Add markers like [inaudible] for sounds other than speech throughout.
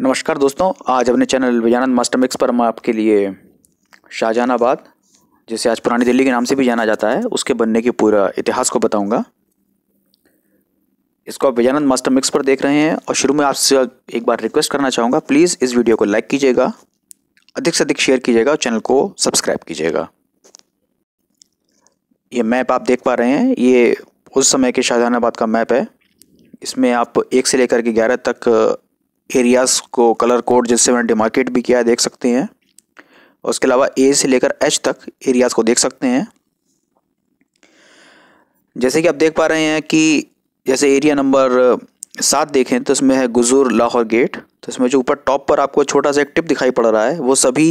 नमस्कार दोस्तों आज अपने चैनल विजानंद मास्टर मिक्स पर हम आपके लिए शाहजहानाबाद जिसे आज पुरानी दिल्ली के नाम से भी जाना जाता है उसके बनने के पूरा इतिहास को बताऊंगा इसको आप विजानंद मास्टर मिक्स पर देख रहे हैं और शुरू में आपसे एक बार रिक्वेस्ट करना चाहूँगा प्लीज़ इस वीडियो को लाइक कीजिएगा अधिक से अधिक शेयर कीजिएगा और चैनल को सब्सक्राइब कीजिएगा ये मैप आप देख पा रहे हैं ये उस समय के शाहजहानाबाद का मैप है इसमें आप एक से लेकर के ग्यारह तक एरियाज़ को कलर कोड जिससे मैंने डिमार्केट भी किया है देख सकते हैं उसके अलावा ए से लेकर एच तक एरियाज़ को देख सकते हैं जैसे कि आप देख पा रहे हैं कि जैसे एरिया नंबर सात देखें तो इसमें है गुजूर लाहौर गेट तो इसमें जो ऊपर टॉप पर आपको छोटा सा एक टिप दिखाई पड़ रहा है वो सभी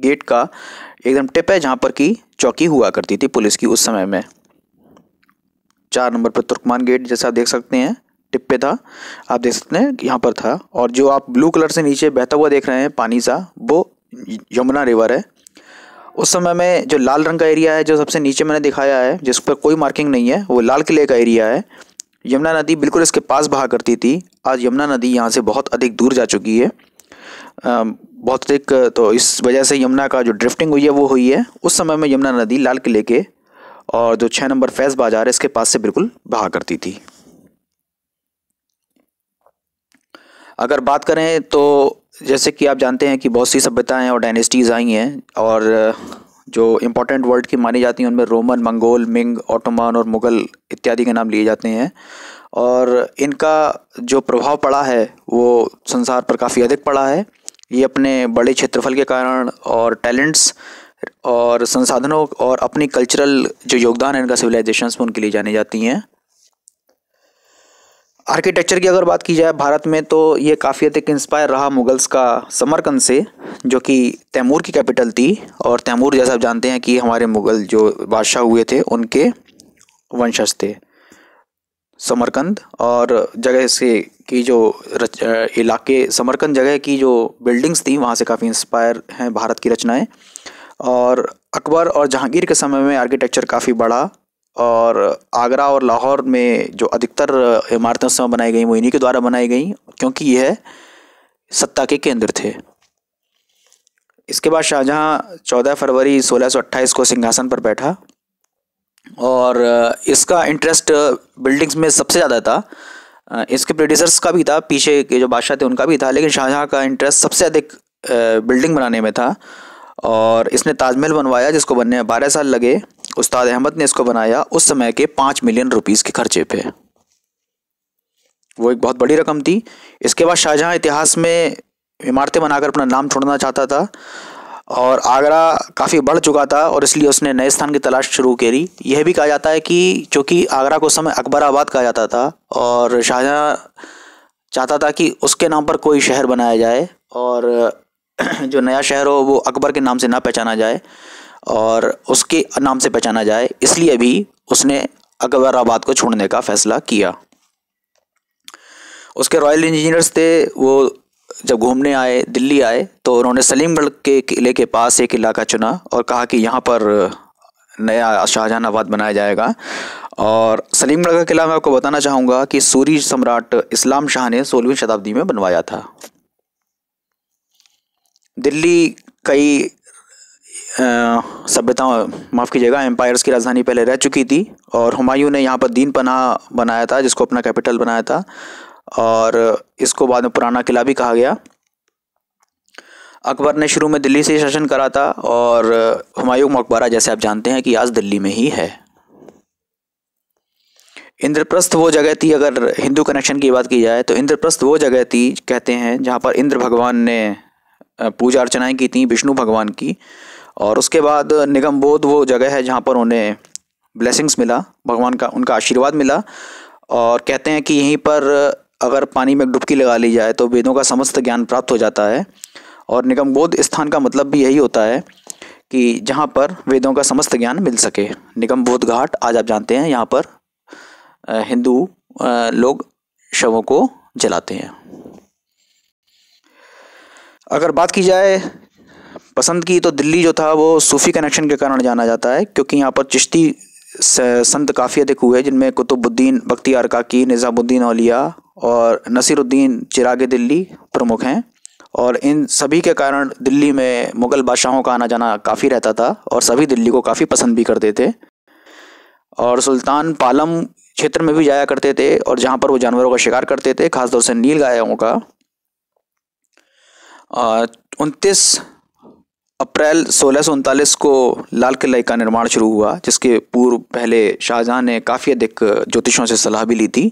गेट का एकदम टिप है जहाँ पर की चौकी हुआ करती थी पुलिस की उस समय में चार नंबर पर तुर्कमान गेट जैसा आप देख सकते हैं टिप पे था आप देख सकते हैं यहाँ पर था और जो आप ब्लू कलर से नीचे बहता हुआ देख रहे हैं पानी सा वो यमुना रिवर है उस समय में जो लाल रंग का एरिया है जो सबसे नीचे मैंने दिखाया है जिस पर कोई मार्किंग नहीं है वो लाल किले का एरिया है यमुना नदी बिल्कुल इसके पास बहा करती थी आज यमुना नदी यहाँ से बहुत अधिक दूर जा चुकी है बहुत अधिक तो इस वजह से यमुना का जो ड्रिफ्टिंग हुई है वो हुई है उस समय में यमुना नदी लाल किले के और जो छः नंबर फैज़ बाजार है इसके पास से बिल्कुल बहा करती थी अगर बात करें तो जैसे कि आप जानते हैं कि बहुत सी सभ्यताएँ और डायनेस्टीज़ आई हैं और जो इम्पोर्टेंट वर्ल्ड की मानी जाती हैं उनमें रोमन मंगोल मिंग ऑटोमान और मुग़ल इत्यादि के नाम लिए जाते हैं और इनका जो प्रभाव पड़ा है वो संसार पर काफ़ी अधिक पड़ा है ये अपने बड़े क्षेत्रफल के कारण और टैलेंट्स और संसाधनों और अपनी कल्चरल जो योगदान है इनका सिविलाइजेशंस में उनके लिए जानी जाती हैं आर्किटेक्चर की अगर बात की जाए भारत में तो ये काफ़ी अधिक इंस्पायर रहा मुगल्स का समरकंद से जो कि तैमूर की कैपिटल थी और तैमूर जैसा आप जानते हैं कि हमारे मुग़ल जो बादशाह हुए थे उनके वंशज थे समरकंद और जगह से की जो रच इलाके समरकंद जगह की जो बिल्डिंग्स थी वहाँ से काफ़ी इंस्पायर हैं भारत की रचनाएं और अकबर और जहांगीर के समय में आर्किटेक्चर काफ़ी बढ़ा और आगरा और लाहौर में जो अधिकतर इमारतें उस समय बनाई गई वो इन्हीं के द्वारा बनाई गई क्योंकि यह सत्ता के केंद्र थे इसके बाद शाहजहाँ 14 फरवरी 1628 को सिंहासन पर बैठा और इसका इंटरेस्ट बिल्डिंग्स में सबसे ज़्यादा था इसके प्रोड्यूसर्स का भी था पीछे के जो बादशाह थे उनका भी था लेकिन शाहजहाँ का इंटरेस्ट सबसे अधिक बिल्डिंग बनाने में था और इसने ताजमहल बनवाया जिसको बनने में बारह साल लगे उस्ताद अहमद ने इसको बनाया उस समय के पाँच मिलियन रुपीज़ के खर्चे पे वो एक बहुत बड़ी रकम थी इसके बाद शाहजहाँ इतिहास में इमारतें बनाकर अपना नाम छोड़ना चाहता था और आगरा काफ़ी बढ़ चुका था और इसलिए उसने नए स्थान की तलाश शुरू करी यह भी कहा जाता है कि चूँकि आगरा को उस समय अकबराबाद कहा जाता था और शाहजहाँ चाहता था कि उसके नाम पर कोई शहर बनाया जाए और [clears throat] जो नया शहर हो वो अकबर के नाम से ना पहचाना जाए और उसके नाम से पहचाना जाए इसलिए भी उसने अकबराबाद को छोड़ने का फैसला किया उसके रॉयल इंजीनियर्स थे वो जब घूमने आए दिल्ली आए तो उन्होंने सलीमगढ़ के किले के पास एक इलाका चुना और कहा कि यहाँ पर नया शाहजहान आबाद बनाया जाएगा और सलीमगढ़ का किला मैं आपको बताना चाहूँगा कि सूरी सम्राट इस्लाम शाह ने सोलहवीं शताब्दी में बनवाया था दिल्ली कई सभ्यताओं माफ़ कीजिएगा एम्पायर्स की राजधानी पहले रह चुकी थी और हुमायूं ने यहाँ पर दीन पना बनाया था जिसको अपना कैपिटल बनाया था और इसको बाद में पुराना किला भी कहा गया अकबर ने शुरू में दिल्ली से शासन करा था और हुमायूं मकबरा जैसे आप जानते हैं कि आज दिल्ली में ही है इंद्रप्रस्थ वो जगह थी अगर हिंदू कनेक्शन की बात की जाए तो इंद्रप्रस्थ वो जगह थी कहते हैं जहाँ पर इंद्र भगवान ने पूजा अर्चनाएं की थी विष्णु भगवान की और उसके बाद निगम बोध वो जगह है जहाँ पर उन्हें ब्लेसिंग्स मिला भगवान का उनका आशीर्वाद मिला और कहते हैं कि यहीं पर अगर पानी में डुबकी लगा ली जाए तो वेदों का समस्त ज्ञान प्राप्त हो जाता है और निगम बोध स्थान का मतलब भी यही होता है कि जहाँ पर वेदों का समस्त ज्ञान मिल सके निगम बोध घाट आज आप जानते हैं यहाँ पर हिंदू लोग शवों को जलाते हैं अगर बात की जाए पसंद की तो दिल्ली जो था वो सूफ़ी कनेक्शन के कारण जाना जाता है क्योंकि यहाँ पर चिश्ती संत काफ़ी अधिक हुए जिनमें कुतुबुद्दीन बख्तियार काकी निज़ामुद्दीन अलिया और नसीरुद्दीन चिराग दिल्ली प्रमुख हैं और इन सभी के कारण दिल्ली में मुग़ल बादशाहों का आना जाना काफ़ी रहता था और सभी दिल्ली को काफ़ी पसंद भी करते थे और सुल्तान पालम क्षेत्र में भी जाया करते थे और जहाँ पर वो जानवरों का शिकार करते थे खासतौर से नील गायों का उनतीस अप्रैल सोलह को लाल किले का निर्माण शुरू हुआ जिसके पूर्व पहले शाहजहां ने काफ़ी अधिक ज्योतिषों से सलाह भी ली थी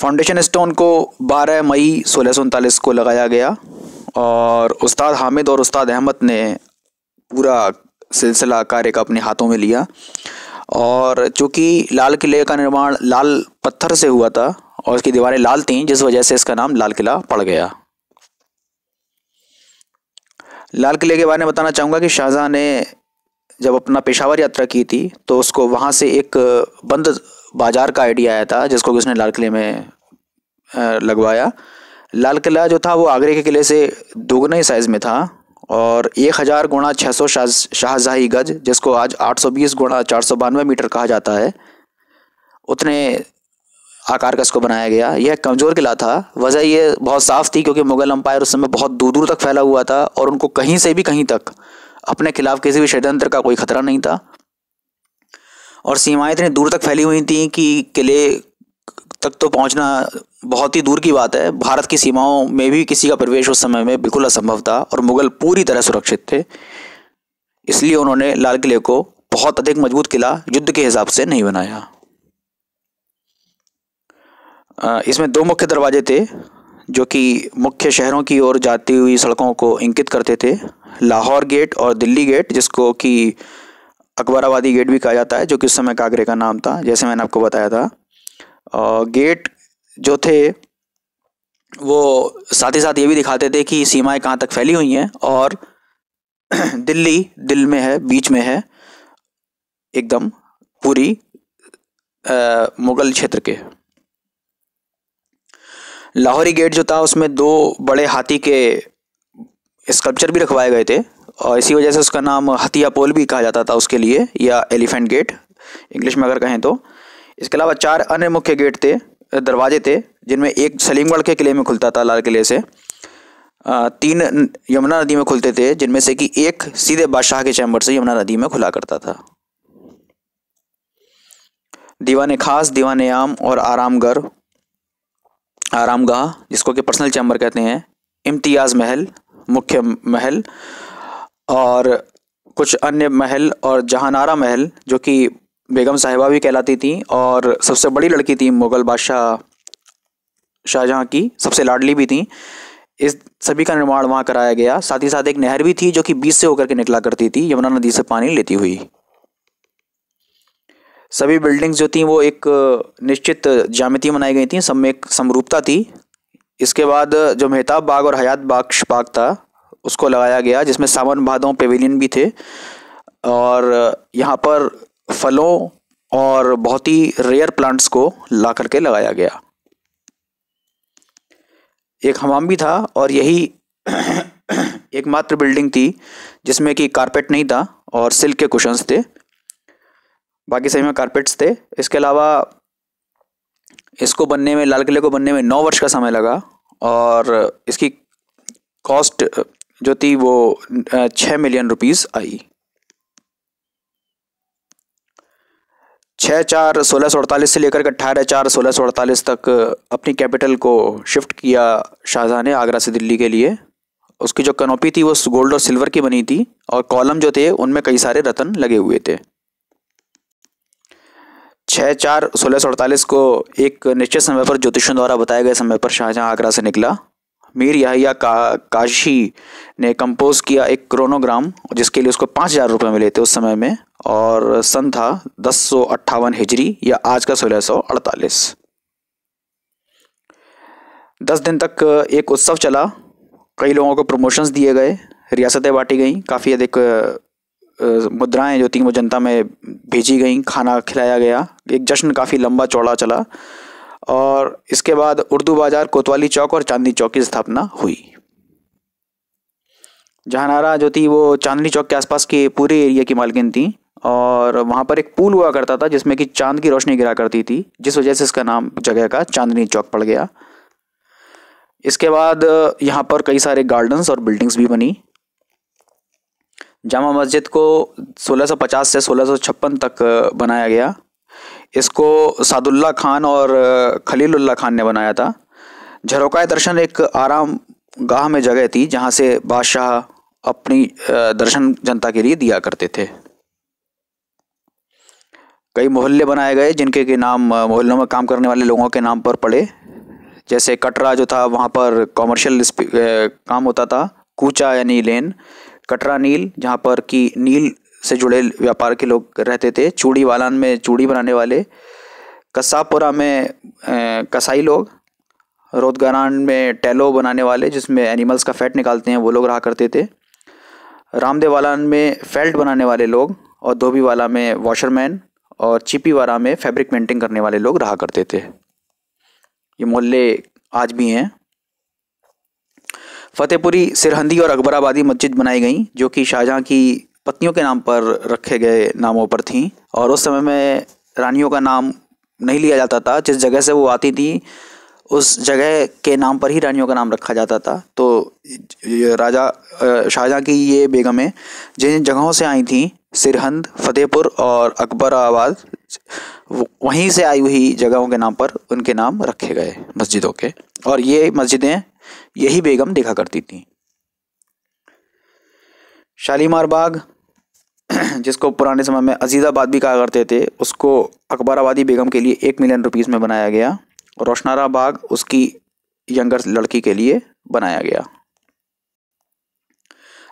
फाउंडेशन स्टोन को 12 मई सोलह को लगाया गया और उस्ताद हामिद और उस्ताद अहमद ने पूरा सिलसिला कार्य का अपने हाथों में लिया और चूँकि लाल किले का निर्माण लाल पत्थर से हुआ था और उसकी दीवारें लाल थीं जिस वजह से इसका नाम लाल किला पड़ गया लाल किले के बारे में बताना चाहूँगा कि शाहजहाँ ने जब अपना पेशावर यात्रा की थी तो उसको वहाँ से एक बंद बाजार का आइडिया आया था जिसको कि उसने लाल किले में लगवाया लाल किला जो था वो आगरे के किले से दोगुना ही साइज़ में था और एक हज़ार गुणा छः सौ शाहजाही गज जिसको आज आठ सौ बीस गुणा चार सौ बानवे मीटर कहा जाता है उतने आकार का इसको बनाया गया यह कमज़ोर किला था वजह यह बहुत साफ थी क्योंकि मुगल अंपायर उस समय बहुत दूर दूर तक फैला हुआ था और उनको कहीं से भी कहीं तक अपने खिलाफ किसी भी षड्यंत्र का कोई खतरा नहीं था और सीमाएं इतनी दूर तक फैली हुई थी कि किले तक तो पहुंचना बहुत ही दूर की बात है भारत की सीमाओं में भी किसी का प्रवेश उस समय में बिल्कुल असंभव था और मुगल पूरी तरह सुरक्षित थे इसलिए उन्होंने लाल किले को बहुत अधिक मजबूत किला युद्ध के हिसाब से नहीं बनाया इसमें दो मुख्य दरवाजे थे जो कि मुख्य शहरों की ओर जाती हुई सड़कों को इंकित करते थे लाहौर गेट और दिल्ली गेट जिसको कि अकबराबादी गेट भी कहा जाता है जो कि उस समय कागरे का नाम था जैसे मैंने आपको बताया था और गेट जो थे वो साथ ही साथ ये भी दिखाते थे कि सीमाएं कहाँ तक फैली हुई हैं और [clears throat] दिल्ली दिल में है बीच में है एकदम पूरी मुग़ल क्षेत्र के लाहौरी गेट जो था उसमें दो बड़े हाथी के स्कल्पचर भी रखवाए गए थे और इसी वजह से उसका नाम हथिया पोल भी कहा जाता था उसके लिए या एलिफेंट गेट इंग्लिश में अगर कहें तो इसके अलावा चार अन्य मुख्य गेट थे दरवाजे थे जिनमें एक सलीमगढ़ के किले में खुलता था लाल किले से तीन यमुना नदी में खुलते थे जिनमें से कि एक सीधे बादशाह के चैम्बर से यमुना नदी में खुला करता था दीवान खास दीवान आम और आरामगर आरामगाह जिसको कि पर्सनल चैम्बर कहते हैं इम्तियाज़ महल मुख्य महल और कुछ अन्य महल और जहानारा महल जो कि बेगम साहिबा भी कहलाती थी और सबसे बड़ी लड़की थी मुग़ल बादशाह शाहजहाँ की सबसे लाडली भी थी इस सभी का निर्माण वहाँ कराया गया साथ ही साथ एक नहर भी थी जो कि बीच से होकर के निकला करती थी यमुना नदी से पानी लेती हुई सभी बिल्डिंग्स जो थी वो एक निश्चित जामिति बनाई गई थी सब में एक समरूपता थी इसके बाद जो मेहताब बाग और हयात बाग बाग था उसको लगाया गया जिसमें सावन भादों पेविलियन भी थे और यहाँ पर फलों और बहुत ही रेयर प्लांट्स को ला करके लगाया गया एक हमाम भी था और यही [coughs] एकमात्र बिल्डिंग थी जिसमें कि कारपेट नहीं था और सिल्क के कुशंस थे बाकी सभी में कारपेट्स थे इसके अलावा इसको बनने में लाल किले को बनने में नौ वर्ष का समय लगा और इसकी कॉस्ट जो थी वो छः मिलियन रुपीस आई छः चार सोलह सौ अड़तालीस से लेकर के अट्ठारह चार सोलह सौ अड़तालीस तक अपनी कैपिटल को शिफ्ट किया शाहजहाँ ने आगरा से दिल्ली के लिए उसकी जो कनोपी थी वो गोल्ड और सिल्वर की बनी थी और कॉलम जो थे उनमें कई सारे रतन लगे हुए थे छः चार सोलह सौ अड़तालीस को एक निश्चित समय पर ज्योतिषों द्वारा बताए गए समय पर शाहजहां आगरा से निकला मीर या का, काशी ने कंपोज किया एक क्रोनोग्राम जिसके लिए उसको पाँच हज़ार रुपये मिले थे उस समय में और सन था दस सौ अट्ठावन हिजरी या आज का सोलह सौ अड़तालीस दस दिन तक एक उत्सव चला कई लोगों को प्रमोशंस दिए गए रियासतें बांटी गई काफ़ी अधिक मुद्राएं जो थी वो जनता में भेजी गई खाना खिलाया गया एक जश्न काफ़ी लंबा चौड़ा चला और इसके बाद उर्दू बाजार कोतवाली चौक और चांदनी चौक की स्थापना हुई जहानारा जो थी वो चांदनी चौक के आसपास के पूरे एरिया की मालकिन थी और वहाँ पर एक पुल हुआ करता था जिसमें कि चांद की रोशनी गिरा करती थी जिस वजह से इसका नाम जगह का चांदनी चौक पड़ गया इसके बाद यहाँ पर कई सारे गार्डन्स और बिल्डिंग्स भी बनी जामा मस्जिद को 1650 से 1656 तक बनाया गया इसको सादुल्ला खान और खलीलुल्ला खान ने बनाया था झरोका दर्शन एक आराम गाह में जगह थी जहाँ से बादशाह अपनी दर्शन जनता के लिए दिया करते थे कई मोहल्ले बनाए गए जिनके के नाम मोहल्लों में काम करने वाले लोगों के नाम पर पड़े जैसे कटरा जो था वहाँ पर कॉमर्शियल काम होता था कूचा यानी लेन कटरा नील जहाँ पर कि नील से जुड़े व्यापार के लोग रहते थे चूड़ी वालान में चूड़ी बनाने वाले कसापुरा में कसाई लोग रोदगारान में टैलो बनाने वाले जिसमें एनिमल्स का फैट निकालते हैं वो लोग रहा करते थे रामदेवालान में फेल्ट बनाने वाले लोग और धोबीवाला में वॉशरमैन और चिपीवारा में फैब्रिक पेंटिंग करने वाले लोग रहा करते थे ये मोहल्ले आज भी हैं फतेहपुरी सिरहंदी और अकबराबादी मस्जिद बनाई गई जो कि शाहजहाँ की पत्नियों के नाम पर रखे गए नामों पर थीं और उस समय में रानियों का नाम नहीं लिया जाता था जिस जगह से वो आती थी उस जगह के नाम पर ही रानियों का नाम रखा जाता था तो राजा शाहजहाँ की ये बेगमें जिन जगहों से आई थीं सिरहंद फतेहपुर और अकबराबाद वहीं से आई हुई जगहों के नाम पर उनके नाम रखे गए मस्जिदों के और ये मस्जिदें यही बेगम देखा करती थी शालीमार बाग [clears throat] जिसको पुराने समय में अजीज़ाबाद भी कहा करते थे उसको अकबराबादी बेगम के लिए एक मिलियन रुपीस में बनाया गया रोशनारा बाग उसकी यंगर लड़की के लिए बनाया गया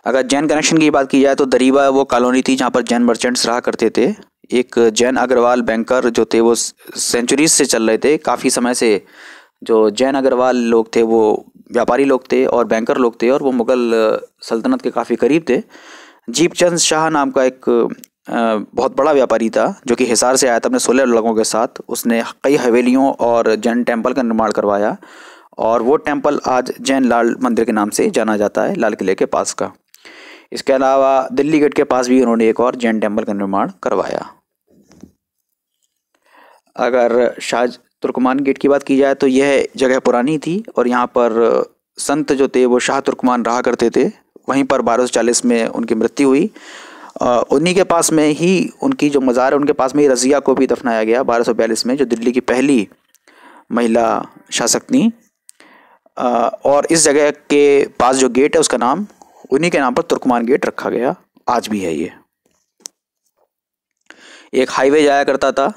अगर जैन कनेक्शन की बात की जाए तो दरीबा वो कॉलोनी थी जहाँ पर जैन मर्चेंट्स रहा करते थे एक जैन अग्रवाल बैंकर जो थे वो सेंचुरीज से चल रहे थे काफ़ी समय से जो जैन अग्रवाल लोग थे वो व्यापारी लोग थे और बैंकर लोग थे और वो मुग़ल सल्तनत के काफ़ी करीब थे जीपचंद शाह नाम का एक बहुत बड़ा व्यापारी था जो कि हिसार से आया था अपने सोलह लोगों के साथ उसने कई हवेलियों और जैन टेम्पल का निर्माण करवाया और वो टेम्पल आज जैन लाल मंदिर के नाम से जाना जाता है लाल किले के पास का इसके अलावा दिल्ली गेट के पास भी उन्होंने एक और जैन टेम्पल का निर्माण करवाया अगर शाह तुर्कमान गेट की बात की जाए तो यह जगह पुरानी थी और यहाँ पर संत जो थे वो शाह तुर्कमान रहा करते थे वहीं पर बारह सौ चालीस में उनकी मृत्यु हुई उन्हीं के पास में ही उनकी जो मज़ार है उनके पास में ही रज़िया को भी दफनाया गया बारह सौ बयालीस में जो दिल्ली की पहली महिला शासक थी और इस जगह के पास जो गेट है उसका नाम उन्हीं के नाम पर तुर्कमान गेट रखा गया आज भी है ये एक हाईवे जाया करता था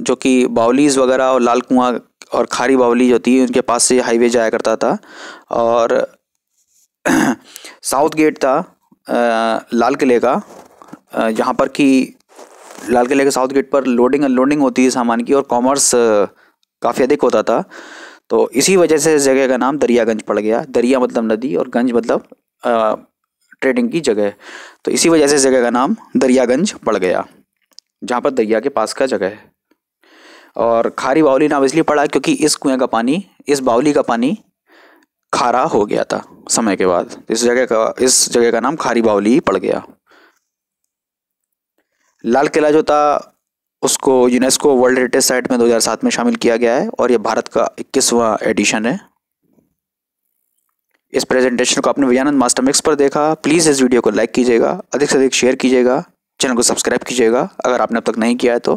जो कि बावलीज़ वगैरह और लाल कुआँ और खारी बावली जो थी उनके पास से हाईवे जाया करता था और [clears throat] साउथ गेट था लाल किले का जहाँ पर कि लाल किले के साउथ गेट पर लोडिंग अनलोडिंग होती है सामान की और कॉमर्स काफ़ी अधिक होता था तो इसी वजह से इस जगह का नाम दरियागंज पड़ गया दरिया मतलब नदी और गंज मतलब ट्रेडिंग की जगह तो इसी वजह से इस जगह का नाम दरियागंज पड़ गया जहाँ पर दरिया के पास का जगह है और खारी बावली नाम इसलिए पड़ा क्योंकि इस कुएं का पानी इस बावली का पानी खारा हो गया था समय के बाद इस जगह का इस जगह का नाम खारी बावली पड़ गया लाल किला जो था उसको यूनेस्को वर्ल्ड हेरिटेज साइट में 2007 में शामिल किया गया है और यह भारत का इक्कीसवा एडिशन है इस प्रेजेंटेशन को आपने विजानंद मास्टर मिक्स पर देखा प्लीज़ इस वीडियो को लाइक कीजिएगा अधिक से अधिक शेयर कीजिएगा चैनल को सब्सक्राइब कीजिएगा अगर आपने अब तक नहीं किया है तो